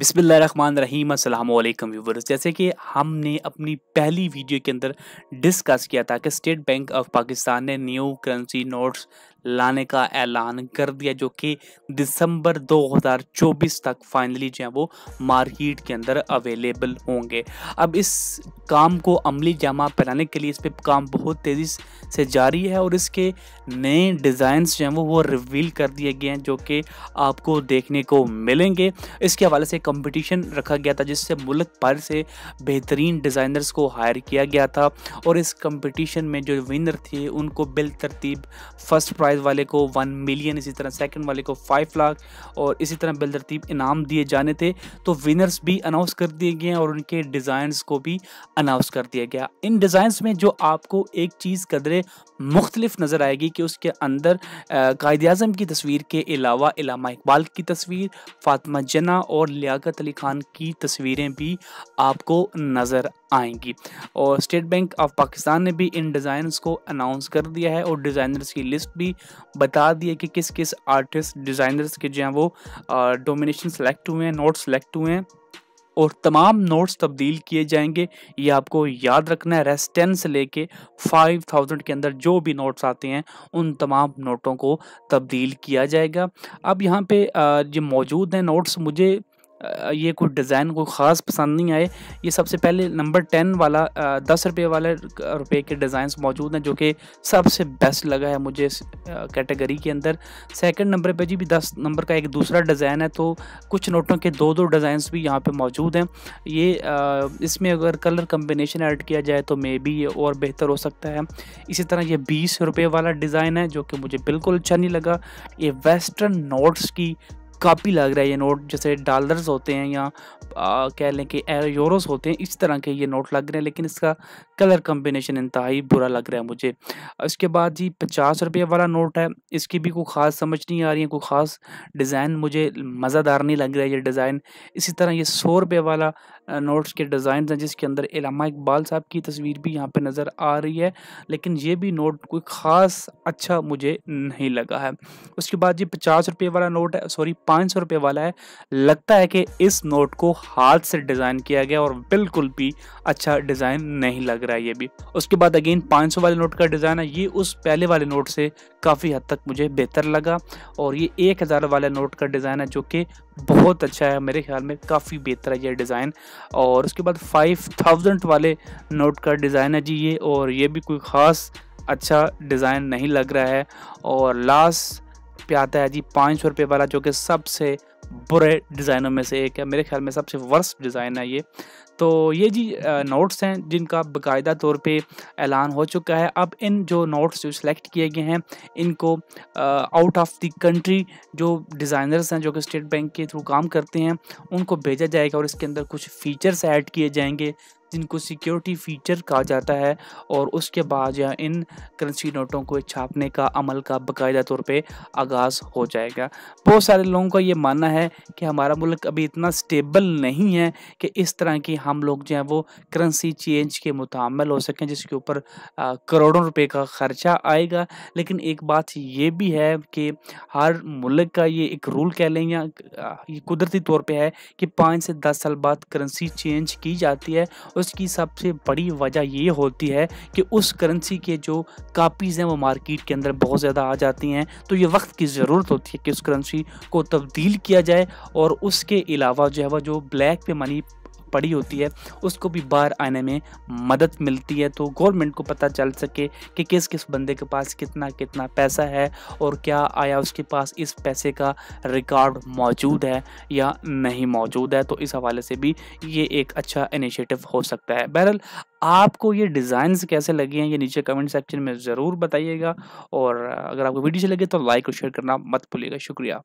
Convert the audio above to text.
रहीम अल्लाम व्यूवर्स जैसे कि हमने अपनी पहली वीडियो के अंदर डिस्कस किया था कि स्टेट बैंक ऑफ पाकिस्तान ने न्यू करेंसी नोट्स लाने का ऐलान कर दिया जो कि दिसंबर 2024 तक फाइनली जो है वो मार्केट के अंदर अवेलेबल होंगे अब इस काम को अमली जामा पहनाने के लिए इस पर काम बहुत तेज़ी से जारी है और इसके नए डिज़ाइन जो हैं वो वो रिवील कर दिए गए हैं जो कि आपको देखने को मिलेंगे इसके हवाले से कंपटीशन रखा गया था जिससे मुल्क भर से बेहतरीन डिज़ाइनर्स को हायर किया गया था और इस कंपटीशन में जो विनर थे उनको बिल तरतीब फर्स्ट प्राइज प्राइज़ वाले को वन मिलियन इसी तरह सेकंड वाले को फाइव लाख और इसी तरह बिलतरतीब इनाम दिए जाने थे तो विनर्स भी अनाउंस कर दिए गए और उनके डिज़ाइंस को भी अनाउंस कर दिया गया इन डिज़ाइंस में जो आपको एक चीज़ कदरे मुख्तलिफ नज़र आएगी कि उसके अंदर कायद अजम की तस्वीर के अलावा इलामा इकबाल की तस्वीर फातमा जना और लियाकत अली खान की तस्वीरें भी आपको नज़र आएंगी और स्टेट बैंक ऑफ पाकिस्तान ने भी इन डिज़ाइंस को अनाउंस कर दिया है और डिज़ाइनर्स की लिस्ट भी बता दिए कि किस किस आर्टिस्ट डिज़ाइनर्स के जो हैं वो डोमिनेशन सेलेक्ट हुए हैं नोट्स सेलेक्ट हुए हैं और तमाम नोट्स तब्दील किए जाएंगे ये आपको याद रखना है रेस्टेन टेन से लेके फाइव थाउजेंड के अंदर जो भी नोट्स आते हैं उन तमाम नोटों को तब्दील किया जाएगा अब यहाँ पे जो मौजूद हैं नोट्स मुझे ये कुछ डिज़ाइन कोई ख़ास पसंद नहीं आए ये सबसे पहले नंबर टेन वाला दस रुपये वाले रुपए के डिज़ाइंस मौजूद हैं जो कि सबसे बेस्ट लगा है मुझे इस कैटेगरी के अंदर सेकंड नंबर पे जी भी दस नंबर का एक दूसरा डिज़ाइन है तो कुछ नोटों के दो दो डिज़ाइंस भी यहाँ पे मौजूद हैं ये इसमें अगर कलर कम्बिनेशन ऐड किया जाए तो मे बी ये और बेहतर हो सकता है इसी तरह ये बीस रुपये वाला डिज़ाइन है जो कि मुझे बिल्कुल अच्छा नहीं लगा ये वेस्टर्न नोट्स की कापी लग रहा है ये नोट जैसे डॉलर्स होते हैं या कह लें कि यूरोस होते हैं इस तरह के ये नोट लग रहे हैं लेकिन इसका कलर कम्बिनेशन इंतहाई बुरा लग रहा है मुझे इसके बाद जी पचास रुपये वाला नोट है इसकी भी कोई ख़ास समझ नहीं आ रही है कोई ख़ास डिज़ाइन मुझे मज़ेदार नहीं लग रहा है ये डिज़ाइन इसी तरह ये सौ रुपये वाला नोट्स के डिज़ाइन हैं जिसके अंदर इलामा इकबाल साहब की तस्वीर भी यहाँ पर नज़र आ रही है लेकिन ये भी नोट कोई ख़ास अच्छा मुझे नहीं लगा है उसके बाद जी पचास रुपये वाला नोट है सॉरी पाँच सौ रुपये वाला है लगता है कि इस नोट को हाथ से डिज़ाइन किया गया और बिल्कुल भी अच्छा डिज़ाइन नहीं लग रहा है ये भी उसके बाद अगेन पाँच सौ वाले नोट का डिज़ाइन है ये उस पहले वाले नोट से काफ़ी हद तक मुझे बेहतर लगा और ये एक हज़ार वाला नोट का डिज़ाइन है जो कि बहुत अच्छा है मेरे ख्याल में काफ़ी बेहतर है ये डिज़ाइन और उसके बाद फाइव थाउजेंड वाले नोट का डिज़ाइन है जी ये और ये भी कोई ख़ास अच्छा डिज़ाइन नहीं लग रहा है और लास्ट पे आता है जी पाँच सौ रुपये वाला जो कि सबसे बुरे डिज़ाइनों में से एक है मेरे ख्याल में सबसे वर्स्ट डिज़ाइन है ये तो ये जी नोट्स हैं जिनका बाकायदा तौर पे ऐलान हो चुका है अब इन जो नोट्स जो सिलेक्ट किए गए हैं इनको आउट ऑफ द कंट्री जो डिज़ाइनर्स हैं जो कि स्टेट बैंक के थ्रू काम करते हैं उनको भेजा जाएगा और इसके अंदर कुछ फ़ीचर्स ऐड किए जाएंगे जिनको सिक्योरिटी फीचर कहा जाता है और उसके बाद या इन करेंसी नोटों को छापने का अमल का बाकायदा तौर पे आगाज़ हो जाएगा बहुत सारे लोगों का ये मानना है कि हमारा मुल्क अभी इतना स्टेबल नहीं है कि इस तरह की हम लोग जो हैं वो करेंसी चेंज के मुतमल हो सकें जिसके ऊपर करोड़ों रुपये का ख़र्चा आएगा लेकिन एक बात ये भी है कि हर मुल्क का ये एक रूल कह लें या कुदरती तौर पर है कि पाँच से दस साल बाद करेंसी चेंज की जाती है उसकी सबसे बड़ी वजह ये होती है कि उस करेंसी के जो कापीज़ हैं वो मार्केट के अंदर बहुत ज़्यादा आ जाती हैं तो ये वक्त की ज़रूरत होती है कि उस करेंसी को तब्दील किया जाए और उसके अलावा जो है वह जो ब्लैक पे मनी पड़ी होती है उसको भी बाहर आने में मदद मिलती है तो गवर्नमेंट को पता चल सके कि किस किस बंदे के पास कितना कितना पैसा है और क्या आया उसके पास इस पैसे का रिकॉर्ड मौजूद है या नहीं मौजूद है तो इस हवाले से भी ये एक अच्छा इनिशिएटिव हो सकता है बहरहाल आपको ये डिज़ाइंस कैसे लगे हैं ये नीचे कमेंट सेक्शन में ज़रूर बताइएगा और अगर आपको वीडियो अच्छी लगे तो लाइक और शेयर करना मत भूलिएगा शुक्रिया